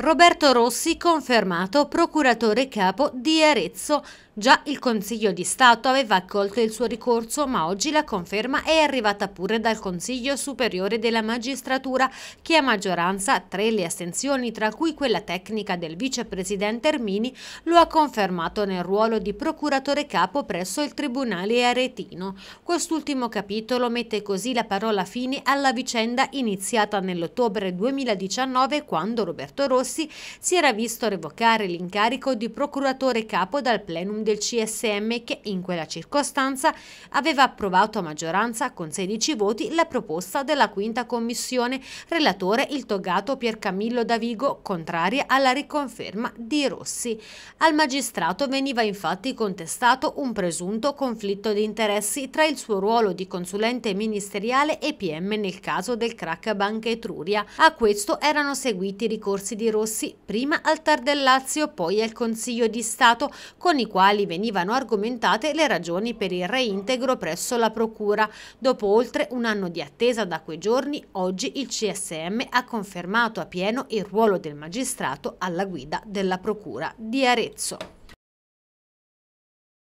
Roberto Rossi confermato procuratore capo di Arezzo. Già il Consiglio di Stato aveva accolto il suo ricorso, ma oggi la conferma è arrivata pure dal Consiglio Superiore della Magistratura, che a maggioranza, tre le astensioni, tra cui quella tecnica del vicepresidente Ermini, lo ha confermato nel ruolo di procuratore capo presso il Tribunale aretino. Quest'ultimo capitolo mette così la parola fine alla vicenda iniziata nell'ottobre 2019 quando Roberto Rossi Rossi si era visto revocare l'incarico di procuratore capo dal plenum del CSM che in quella circostanza aveva approvato a maggioranza con 16 voti la proposta della quinta commissione, relatore il togato Piercamillo Davigo, contraria alla riconferma di Rossi. Al magistrato veniva infatti contestato un presunto conflitto di interessi tra il suo ruolo di consulente ministeriale e PM nel caso del crack Banca Etruria. A questo erano seguiti ricorsi di Rossi, prima al Tar del Lazio, poi al Consiglio di Stato, con i quali venivano argomentate le ragioni per il reintegro presso la Procura. Dopo oltre un anno di attesa da quei giorni, oggi il CSM ha confermato a pieno il ruolo del magistrato alla guida della Procura di Arezzo.